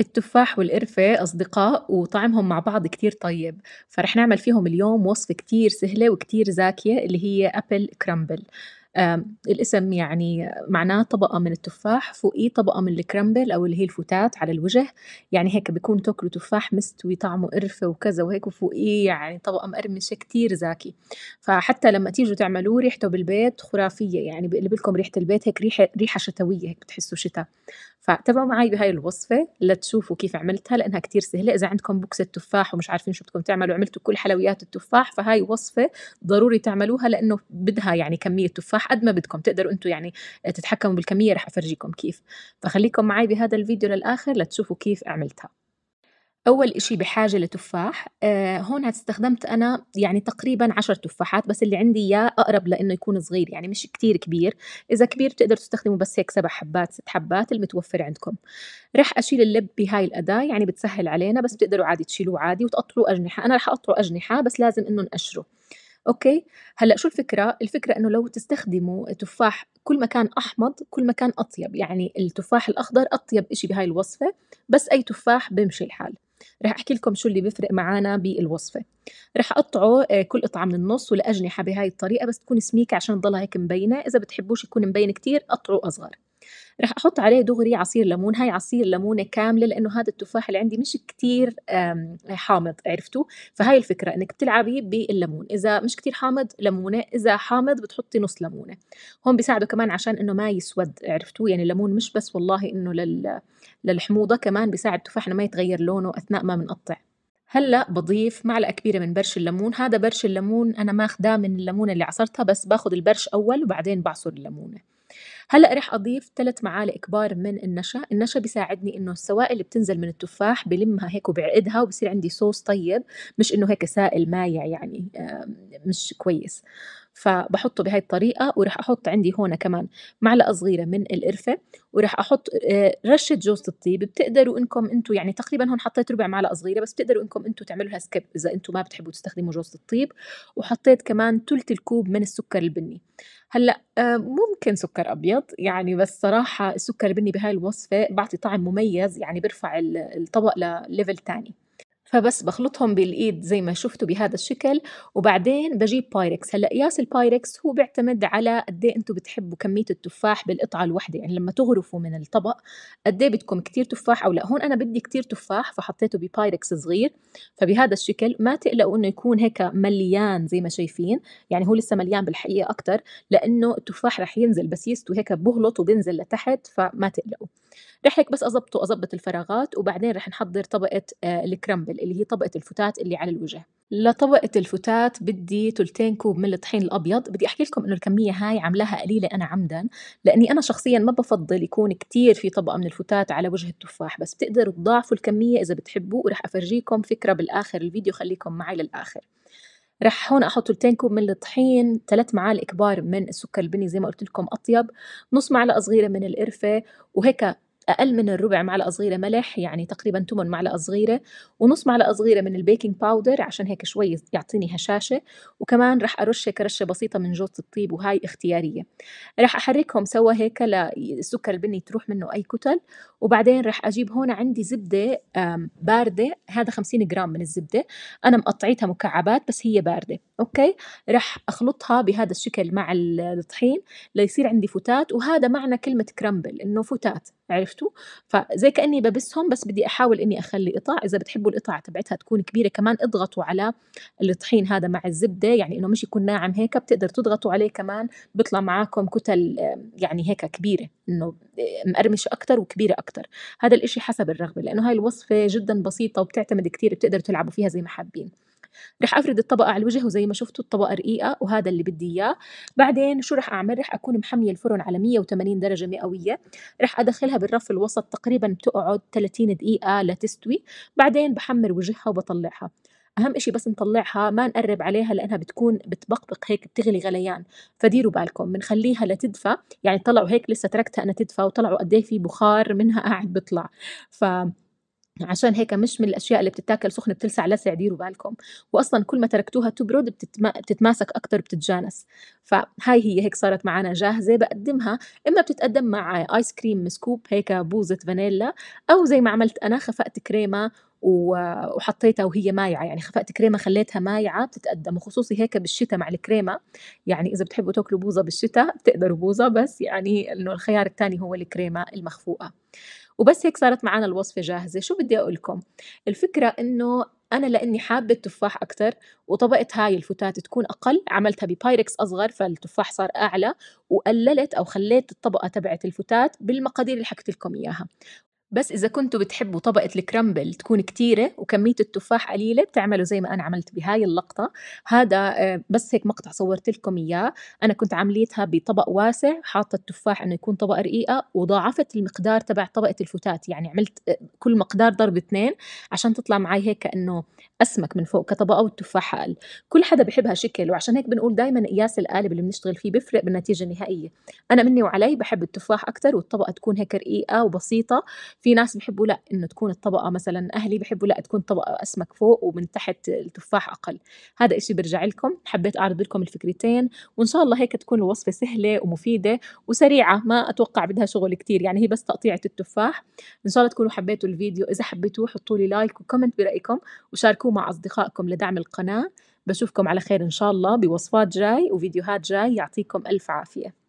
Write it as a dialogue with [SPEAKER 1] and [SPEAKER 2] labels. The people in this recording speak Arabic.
[SPEAKER 1] التفاح والقرفة أصدقاء وطعمهم مع بعض كتير طيب فرح نعمل فيهم اليوم وصفة كتير سهلة وكتير زاكية اللي هي أبل كرامبل. الاسم يعني معناه طبقة من التفاح فوقيه طبقة من الكرمبل أو اللي هي الفتات على الوجه يعني هيك بيكون تاكلوا تفاح مستوي طعمه قرفة وكذا وهيك وفوقيه يعني طبقة مقرمشة كتير زاكي فحتى لما تيجوا تعملوه ريحته بالبيت خرافية يعني بقلب لكم ريحة البيت هيك ريحة ريحة شتوية هيك بتحسوا شتاء فتابعوا معي بهاي الوصفة لتشوفوا كيف عملتها لأنها كتير سهلة إذا عندكم بوكسة تفاح ومش عارفين شو بدكم تعملوا عملتوا كل حلويات التفاح فهاي وصفة ضروري تعملوها لأنه بدها يعني كمية تفاح صح قد ما بدكم تقدروا انتم يعني تتحكموا بالكميه رح افرجيكم كيف فخليكم معي بهذا الفيديو للاخر لتشوفوا كيف عملتها أول إشي بحاجة لتفاح آه هون استخدمت أنا يعني تقريبا عشر تفاحات بس اللي عندي اياه أقرب لأنه يكون صغير يعني مش كتير كبير إذا كبير بتقدروا تستخدموا بس هيك سبع حبات ست حبات المتوفر عندكم رح أشيل اللب بهاي الأداة يعني بتسهل علينا بس بتقدروا عادي تشيلوه عادي وتقطعوه أجنحة أنا رح أقطعه أجنحة بس لازم إنه نقشره اوكي هلا شو الفكره الفكره انه لو تستخدموا تفاح كل ما كان احمض كل ما كان اطيب يعني التفاح الاخضر اطيب شيء بهاي الوصفه بس اي تفاح بمشي الحال رح احكي لكم شو اللي بيفرق معانا بالوصفه رح اقطعه آه، كل قطعه من النص والاجنحه بهاي الطريقه بس تكون سميكه عشان تضلها هيك مبينه اذا بتحبوش يكون مبين كتير قطعوه اصغر رح احط عليه دغري عصير ليمون هاي عصير ليمونه كامله لانه هذا التفاح اللي عندي مش كتير حامض عرفتوا فهاي الفكره انك بتلعبي بالليمون اذا مش كتير حامض ليمونه اذا حامض بتحطي نص ليمونه هون بيساعده كمان عشان انه ما يسود عرفتوا يعني الليمون مش بس والله انه لل للحموضه كمان بيساعد التفاح انه ما يتغير لونه اثناء ما بنقطع هلا بضيف معلقه كبيره من برش الليمون هذا برش الليمون انا ماخداه من الليمونه اللي عصرتها بس باخذ البرش اول وبعدين بعصر الليمونه هلا رح اضيف ثلاث معالق كبار من النشا النشا بيساعدني انه السوائل اللي بتنزل من التفاح بلمها هيك وبعقدها وبصير عندي صوص طيب مش انه هيك سائل مايع يعني مش كويس فبحطه بهاي الطريقة وراح أحط عندي هون كمان معلقة صغيرة من القرفة وراح أحط آه، رشة جوزة الطيب بتقدروا إنكم أنتوا يعني تقريبا هون حطيت ربع معلقة صغيرة بس بتقدروا إنكم أنتوا تعملوا لها سكيب إذا أنتوا ما بتحبوا تستخدموا جوزة الطيب وحطيت كمان ثلث الكوب من السكر البني هلا آه، ممكن سكر ابيض يعني بس صراحه السكر البني بهاي الوصفه بعطي طعم مميز يعني برفع الطبق لليفل تاني فبس بخلطهم بالايد زي ما شفتوا بهذا الشكل وبعدين بجيب بايركس هلا قياس البايركس هو بيعتمد على قد ايه انتم بتحبوا كميه التفاح بالقطعه الواحده يعني لما تغرفوا من الطبق قد ايه بدكم كثير تفاح او لا هون انا بدي كثير تفاح فحطيته ببايركس صغير فبهذا الشكل ما تقلقوا انه يكون هيك مليان زي ما شايفين يعني هو لسه مليان بالحقيقه اكثر لانه التفاح رح ينزل بس يستوي هيك بغلط وبنزل لتحت فما تقلقوا رح هيك بس اظبطه اظبط الفراغات وبعدين رح نحضر طبقه آه، الكرمبل اللي هي طبقه الفتات اللي على الوجه لطبقه الفتات بدي تلتين كوب من الطحين الابيض بدي احكي لكم انه الكميه هاي عاملاها قليله انا عمدا لاني انا شخصيا ما بفضل يكون كتير في طبقه من الفتات على وجه التفاح بس بتقدروا تضاعفوا الكميه اذا بتحبوا ورح افرجيكم فكره بالاخر الفيديو خليكم معي للاخر رح هون احط ثلثين كوب من الطحين ثلاث معالق كبار من السكر البني زي ما قلت لكم اطيب نص معلقه صغيره من القرفه وهيك اقل من الربع معلقه صغيره ملح يعني تقريبا تمن معلقه صغيره ونص معلقه صغيره من البيكنج باودر عشان هيك شوي يعطيني هشاشه وكمان رح ارش هيك رشه بسيطه من جوز الطيب وهاي اختياريه رح احركهم سوا هيك للسكر البني تروح منه اي كتل وبعدين رح اجيب هون عندي زبده بارده هذا 50 جرام من الزبده انا مقطعيتها مكعبات بس هي بارده اوكي راح اخلطها بهذا الشكل مع الطحين ليصير عندي فتات وهذا معنى كلمه كرامبل انه فتات عرفتوا فزي كاني ببسهم بس بدي احاول اني اخلي قطع اذا بتحبوا القطع تبعتها تكون كبيره كمان اضغطوا على الطحين هذا مع الزبده يعني انه مش يكون ناعم هيك بتقدر تضغطوا عليه كمان بيطلع معاكم كتل يعني هيك كبيره انه مقرمشه اكثر وكبيره اكثر هذا الإشي حسب الرغبه لانه هاي الوصفه جدا بسيطه وبتعتمد كثير بتقدروا تلعبوا فيها زي ما حابين رح افرد الطبقه على الوجه وزي ما شفتوا الطبقه رقيقه وهذا اللي بدي اياه بعدين شو رح اعمل رح اكون محميه الفرن على 180 درجه مئويه رح ادخلها بالرف الوسط تقريبا بتقعد 30 دقيقه لتستوي بعدين بحمر وجهها وبطلعها اهم شيء بس نطلعها ما نقرب عليها لانها بتكون بتبقبق هيك بتغلي غليان فديروا بالكم بنخليها لتدفى يعني طلعوا هيك لسه تركتها انا تدفى وطلعوا قد إيه في بخار منها قاعد بيطلع ف عشان هيك مش من الاشياء اللي بتتاكل سخنه بتلسع لسع ديروا بالكم واصلا كل ما تركتوها تبرد بتتما... بتتماسك اكثر بتتجانس فهاي هي هيك صارت معنا جاهزه بقدمها اما بتتقدم مع ايس كريم مسكوب هيك بوزه فانيلا او زي ما عملت انا خفقت كريمه وحطيتها وهي مايعه يعني خفقت كريمه خليتها مايعه بتتقدم وخصوصي هيك بالشتاء مع الكريمه يعني اذا بتحبوا تاكلوا بوظه بالشتاء بتقدروا بوظه بس يعني انه الخيار الثاني هو الكريمه المخفوقه وبس هيك صارت معنا الوصفة جاهزة شو بدي أقول لكم الفكرة إنه أنا لأني حابة التفاح أكثر وطبقت هاي الفتات تكون أقل عملتها ببايركس أصغر فالتفاح صار أعلى وقللت أو خليت الطبقة تبعت الفتات بالمقادير اللي حكيت لكم إياها بس إذا كنتوا بتحبوا طبقة الكرامبل تكون كتيرة وكمية التفاح قليلة بتعملوا زي ما أنا عملت بهاي اللقطة هذا آه، بس هيك مقطع صورت لكم إياه أنا كنت عمليتها بطبق واسع حاطة التفاح إنه يكون طبقة رقيقة وضاعفت المقدار تبع طبقة الفتات يعني عملت آه، كل مقدار ضرب اثنين عشان تطلع معي هيك كأنه أسمك من فوق كطبقة والتفاح أقل كل حدا بحبها شكل وعشان هيك بنقول دائما قياس القالب اللي بنشتغل فيه بيفرق بالنتيجة النهائية أنا مني وعلي بحب التفاح أكثر والطبقة تكون هيك رقيقة وبسيطة في ناس بحبوا لا انه تكون الطبقه مثلا اهلي بحبوا لا تكون طبقه اسمك فوق ومن تحت التفاح اقل هذا إشي برجع لكم حبيت اعرض لكم الفكرتين وان شاء الله هيك تكون الوصفه سهله ومفيده وسريعه ما اتوقع بدها شغل كتير يعني هي بس تقطيعه التفاح ان شاء الله تكونوا حبيتوا الفيديو اذا حبيتوه حطوا لي لايك وكومنت برايكم وشاركوه مع اصدقائكم لدعم القناه بشوفكم على خير ان شاء الله بوصفات جاي وفيديوهات جاي يعطيكم الف عافيه